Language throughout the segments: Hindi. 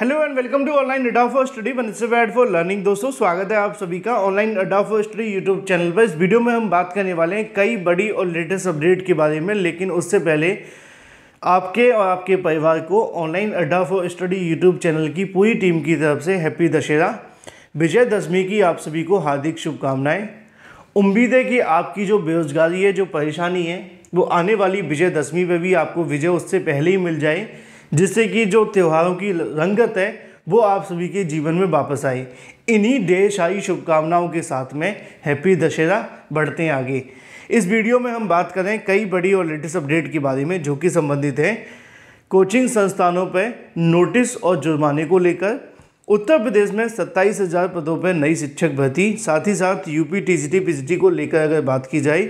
hello and welcome to online Adda for study बनसिपैड फॉर लर्निंग दोस्तों स्वागत है आप सभी का online Adda for study YouTube channel पर इस वीडियो में हम बात करने वाले हैं कई बड़ी और लेटेस्ट अपडेट के बारे में लेकिन उससे पहले आपके और आपके परिवार को ऑनलाइन अड्डा फॉर स्टडी यूट्यूब चैनल की पूरी टीम की तरफ से हैप्पी दशहरा विजयदशमी की आप सभी को हार्दिक शुभकामनाएँ उम्मीद है कि आपकी जो बेरोजगारी है जो परेशानी है वो आने वाली विजयदशमी पर भी आपको विजय उससे पहले ही मिल जाए जिससे कि जो त्योहारों की रंगत है वो आप सभी के जीवन में वापस आए इन्हीं ढेर सारी शुभकामनाओं के साथ में हैप्पी दशहरा बढ़ते हैं आगे इस वीडियो में हम बात करें कई बड़ी और लेटेस्ट अपडेट के बारे में जो कि संबंधित है कोचिंग संस्थानों पर नोटिस और जुर्माने को लेकर उत्तर प्रदेश में सत्ताईस हज़ार पदों पर नई शिक्षक भर्ती साथ ही साथ यूपी टीजीटी पीजीटी को लेकर अगर बात की जाए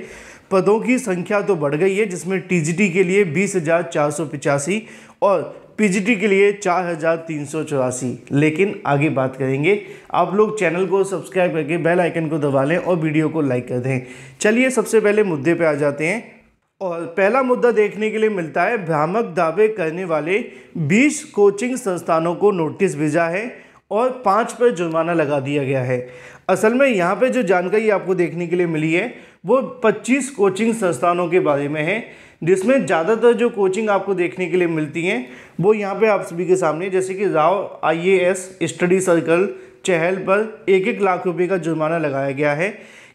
पदों की संख्या तो बढ़ गई है जिसमें टीजीटी के लिए बीस हज़ार चार सौ पिचासी और पीजीटी के लिए चार हज़ार तीन सौ चौरासी लेकिन आगे बात करेंगे आप लोग चैनल को सब्सक्राइब करके बेल आइकन को दबा लें और वीडियो को लाइक कर दें चलिए सबसे पहले मुद्दे पे आ जाते हैं और पहला मुद्दा देखने के लिए मिलता है भ्रामक दावे करने वाले बीस कोचिंग संस्थानों को नोटिस भेजा है और पाँच पर जुर्माना लगा दिया गया है असल में यहाँ पर जो जानकारी आपको देखने के लिए मिली है वो पच्चीस कोचिंग संस्थानों के बारे में है जिसमें ज़्यादातर जो कोचिंग आपको देखने के लिए मिलती हैं वो यहाँ पे आप सभी के सामने जैसे कि राव आईएएस स्टडी सर्कल चहल पर एक एक लाख रुपए का जुर्माना लगाया गया है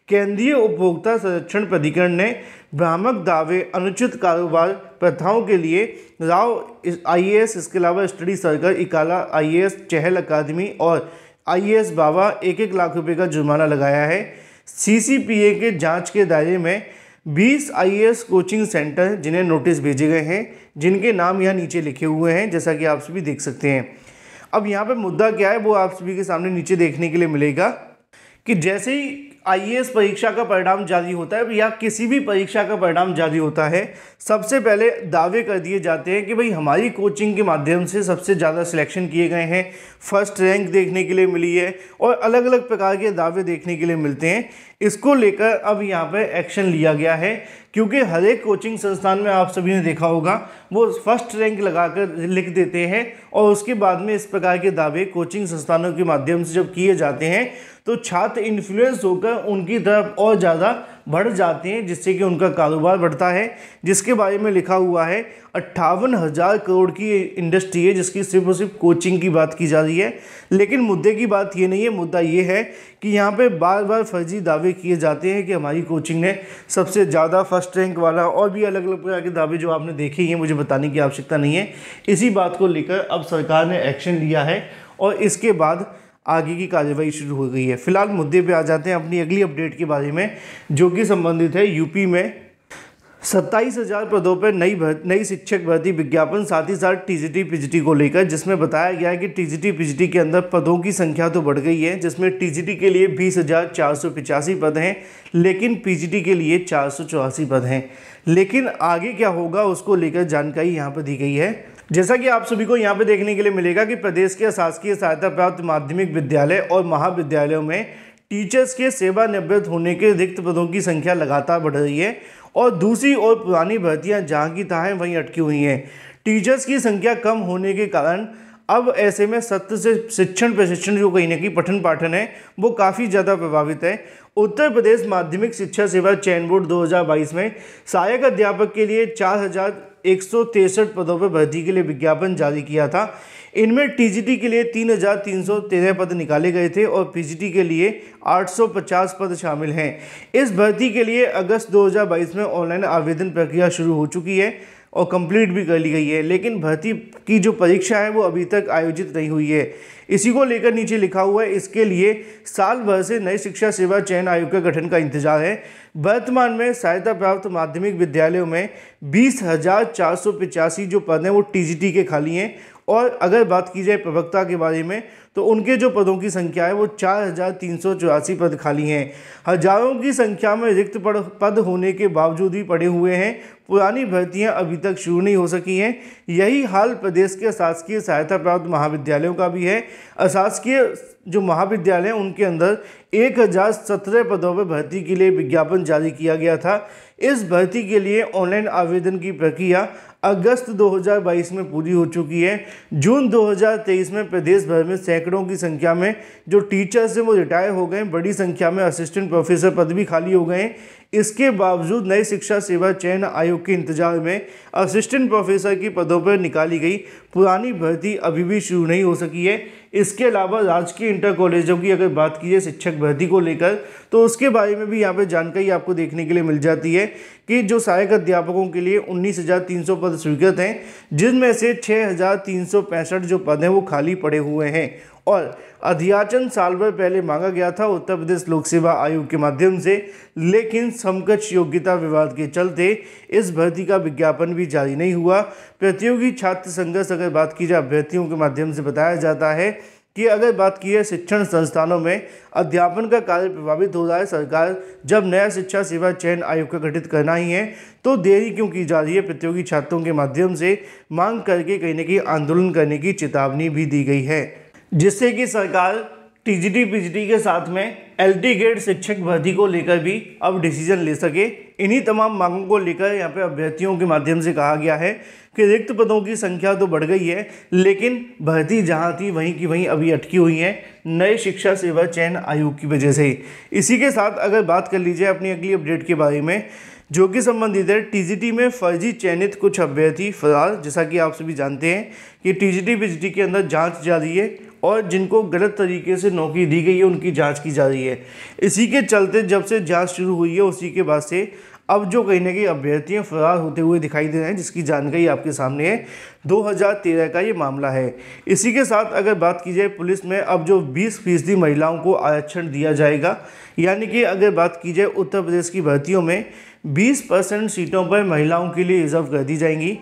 केंद्रीय उपभोक्ता संरक्षण प्राधिकरण ने भ्रामक दावे अनुचित कारोबार प्रथाओं के लिए राव आई इसके अलावा स्टडी सर्कल इकाला आई चहल अकादमी और आईएएस बाबा एक एक लाख रुपए का जुर्माना लगाया है सी के जांच के दायरे में बीस आई कोचिंग सेंटर जिन्हें नोटिस भेजे गए हैं जिनके नाम यहाँ नीचे लिखे हुए हैं जैसा कि आप सभी देख सकते हैं अब यहाँ पे मुद्दा क्या है वो आप सभी के सामने नीचे देखने के लिए मिलेगा कि जैसे ही आईएएस परीक्षा का परिणाम जारी होता है या किसी भी परीक्षा का परिणाम जारी होता है सबसे पहले दावे कर दिए जाते हैं कि भाई हमारी कोचिंग के माध्यम से सबसे ज़्यादा सिलेक्शन किए गए हैं फर्स्ट रैंक देखने के लिए मिली है और अलग अलग प्रकार के दावे देखने के लिए मिलते हैं इसको लेकर अब यहाँ पर एक्शन लिया गया है क्योंकि हर एक कोचिंग संस्थान में आप सभी ने देखा होगा वो फर्स्ट रैंक लगाकर लिख देते हैं और उसके बाद में इस प्रकार के दावे कोचिंग संस्थानों के माध्यम से जब किए जाते हैं तो छात्र इन्फ्लुएंस होकर उनकी तरफ और ज़्यादा बढ़ जाते हैं जिससे कि उनका कारोबार बढ़ता है जिसके बारे में लिखा हुआ है अट्ठावन हज़ार करोड़ की इंडस्ट्री है जिसकी सिर्फ और सिर्फ कोचिंग की बात की जा रही है लेकिन मुद्दे की बात ये नहीं है मुद्दा ये है कि यहाँ पे बार बार फर्जी दावे किए जाते हैं कि हमारी कोचिंग ने सबसे ज़्यादा फर्स्ट रैंक वाला और भी अलग अलग प्रकार के दावे जो आपने देखे हैं मुझे बताने की आवश्यकता नहीं है इसी बात को लेकर अब सरकार ने एक्शन लिया है और इसके बाद आगे की कार्यवाही शुरू हो गई है फिलहाल मुद्दे पे आ जाते हैं अपनी अगली अपडेट के बारे में जो कि संबंधित है यूपी में सत्ताईस हजार पदों पर नई नई शिक्षक भर्ती विज्ञापन साथ ही साथ टी जी पीजीटी को लेकर जिसमें बताया गया है कि टी जी पीजीटी के अंदर पदों की संख्या तो बढ़ गई है जिसमें टीजीटी के लिए बीस हजार चार सौ पिचासी पद हैं लेकिन पीजीटी के लिए चार सौ चौरासी पद हैं लेकिन आगे क्या होगा उसको लेकर जानकारी यहाँ पर दी गई है जैसा कि आप सभी को यहाँ पे देखने के लिए मिलेगा कि प्रदेश के शासकीय सहायता प्राप्त माध्यमिक विद्यालय और महाविद्यालयों में टीचर्स के सेवानिवृत्त होने के रिक्त पदों की संख्या लगातार बढ़ रही है और दूसरी और पुरानी भर्तियाँ जहाँ की तहाँ वहीं अटकी हुई हैं टीचर्स की संख्या कम होने के कारण अब ऐसे में सत्य से शिक्षण प्रशिक्षण जो कहीं ना कहीं पठन पाठन है वो काफ़ी ज़्यादा प्रभावित है उत्तर प्रदेश माध्यमिक शिक्षा सेवा चयन बोर्ड 2022 में सहायक अध्यापक के लिए चार हज़ार एक पदों पर भर्ती के लिए विज्ञापन जारी किया था इनमें टीजीटी के लिए तीन हजार तीन सौ तेरह पद निकाले गए थे और पीजीटी के लिए 850 पद शामिल हैं इस भर्ती के लिए अगस्त 2022 में ऑनलाइन आवेदन प्रक्रिया शुरू हो चुकी है और कंप्लीट भी कर ली गई है लेकिन भर्ती की जो परीक्षा है वो अभी तक आयोजित नहीं हुई है इसी को लेकर नीचे लिखा हुआ है इसके लिए साल भर से नए शिक्षा सेवा चयन आयोग के गठन का इंतजार है वर्तमान में सहायता प्राप्त माध्यमिक विद्यालयों में बीस हज़ार चार सौ पिचासी जो पद हैं वो टी के खाली हैं और अगर बात की जाए प्रवक्ता के बारे में तो उनके जो पदों की संख्या है वो चार हज़ार तीन सौ चौरासी पद खाली हैं हजारों की संख्या में रिक्त पद पद होने के बावजूद भी पड़े हुए हैं पुरानी भर्तियां अभी तक शुरू नहीं हो सकी हैं यही हाल प्रदेश के शासकीय सहायता प्राप्त महाविद्यालयों का भी है अशासकीय जो महाविद्यालय हैं उनके अंदर एक हज़ार सत्रह पदों पर भर्ती के लिए विज्ञापन जारी किया गया था इस भर्ती के लिए ऑनलाइन आवेदन की प्रक्रिया अगस्त 2022 में पूरी हो चुकी है जून 2023 में प्रदेश भर में सैकड़ों की संख्या में जो टीचर्स हैं वो रिटायर हो गए बड़ी संख्या में असिस्टेंट प्रोफेसर पद भी खाली हो गए इसके बावजूद नए शिक्षा सेवा चयन आयोग के इंतजार में असिस्टेंट प्रोफेसर की पदों पर निकाली गई पुरानी भर्ती अभी भी शुरू नहीं हो सकी है इसके अलावा राजकीय इंटर कॉलेजों की अगर बात की जाए शिक्षक भर्ती को लेकर तो उसके बारे में भी यहाँ पर जानकारी आपको देखने के लिए मिल जाती है कि जो सहायक अध्यापकों के लिए उन्नीस हज़ार तीन सौ पद स्वीकृत हैं जिनमें से छः हज़ार तीन सौ पैंसठ जो पद हैं वो खाली पड़े हुए हैं और अध्याचन साल भर पहले मांगा गया था उत्तर प्रदेश लोक सेवा आयोग के माध्यम से लेकिन समकक्ष योग्यता विवाद के चलते इस भर्ती का विज्ञापन भी जारी नहीं हुआ प्रतियोगी छात्र संघर्ष अगर बात की जाए अभ्यर्थियों के माध्यम से बताया जाता है कि अगर बात की है शिक्षण संस्थानों में अध्यापन का कार्य प्रभावित हो रहा है सरकार जब नया शिक्षा सेवा चयन आयोग का गठित करना ही है तो देरी क्यों की जा रही है प्रतियोगी छात्रों के माध्यम से मांग करके कहीं ना कहीं आंदोलन करने की चेतावनी भी दी गई है जिससे कि सरकार टीजीटी पीजीटी के साथ में एलटी ग्रेड शिक्षक भर्ती को लेकर भी अब डिसीजन ले सके इन्हीं तमाम मांगों को लेकर यहाँ पे अभ्यर्थियों के माध्यम से कहा गया है कि रिक्त पदों की संख्या तो बढ़ गई है लेकिन भर्ती जहाँ थी वहीं की वहीं अभी अटकी हुई है नए शिक्षा सेवा चयन आयोग की वजह से इसी के साथ अगर बात कर लीजिए अपनी अगली अपडेट के बारे में जो कि संबंधित है टीजीटी में फर्जी चयनित कुछ अभ्यर्थी फरार जैसा कि आप सभी जानते हैं कि टीजीटी पीजीटी के अंदर जांच जारी है और जिनको गलत तरीके से नौकरी दी गई है उनकी जांच की जा रही है इसी के चलते जब से जांच शुरू हुई है उसी के बाद से अब जो कहीं ना कहीं अभ्यर्थियाँ फरार होते हुए दिखाई दे रहे हैं जिसकी जानकारी आपके सामने है 2013 का ये मामला है इसी के साथ अगर बात की जाए पुलिस में अब जो 20 फीसदी महिलाओं को आरक्षण दिया जाएगा यानी कि अगर बात की जाए उत्तर प्रदेश की भर्तियों में 20 परसेंट सीटों पर महिलाओं के लिए रिजर्व कर दी जाएंगी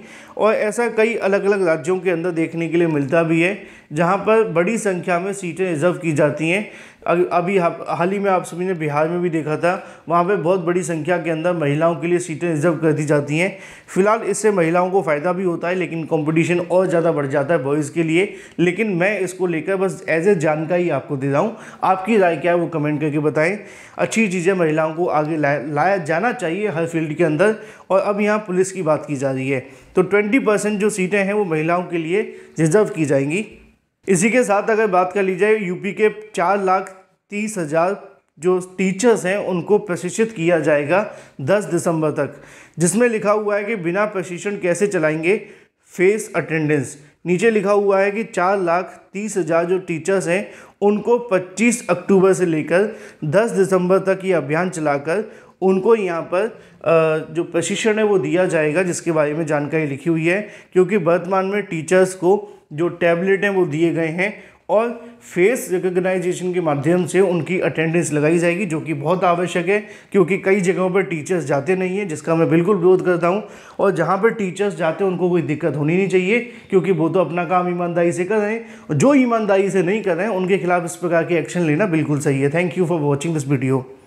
और ऐसा कई अलग अलग राज्यों के अंदर देखने के लिए मिलता भी है जहाँ पर बड़ी संख्या में सीटें रिजर्व की जाती हैं अभी हाल ही में आप सभी ने बिहार में भी देखा था वहाँ पे बहुत बड़ी संख्या के अंदर महिलाओं के लिए सीटें रिजर्व कर दी जाती हैं फिलहाल इससे महिलाओं को फ़ायदा भी होता है लेकिन कंपटीशन और ज़्यादा बढ़ जाता है बॉयज़ के लिए लेकिन मैं इसको लेकर बस एज ए जानकारी आपको दे रहा हूँ आपकी राय क्या है वो कमेंट करके बताएँ अच्छी चीज़ें महिलाओं को आगे लाया जाना चाहिए हर फील्ड के अंदर और अब यहाँ पुलिस की बात की जा रही है तो ट्वेंटी परसेंट जो सीटें हैं वो महिलाओं के लिए रिजर्व की जाएंगी इसी के साथ अगर बात कर ली जाए यूपी के चार लाख तीस हज़ार जो टीचर्स हैं उनको प्रशिक्षित किया जाएगा 10 दिसंबर तक जिसमें लिखा हुआ है कि बिना प्रशिक्षण कैसे चलाएंगे फेस अटेंडेंस नीचे लिखा हुआ है कि चार लाख तीस हज़ार जो टीचर्स हैं उनको 25 अक्टूबर से लेकर 10 दिसंबर तक ये अभियान चलाकर उनको यहाँ पर जो प्रशिक्षण है वो दिया जाएगा जिसके बारे में जानकारी लिखी हुई है क्योंकि वर्तमान में टीचर्स को जो टैबलेट हैं वो दिए गए हैं और फेस रिकग्नाइजेशन के माध्यम से उनकी अटेंडेंस लगाई जाएगी जो कि बहुत आवश्यक है क्योंकि कई जगहों पर टीचर्स जाते नहीं हैं जिसका मैं बिल्कुल विरोध करता हूं और जहां पर टीचर्स जाते हैं उनको कोई दिक्कत होनी नहीं चाहिए क्योंकि वो तो अपना काम ईमानदारी से कर रहे हैं जो ईमानदारी से नहीं कर रहे हैं उनके खिलाफ इस प्रकार के एक्शन लेना बिल्कुल सही है thank you for watching this video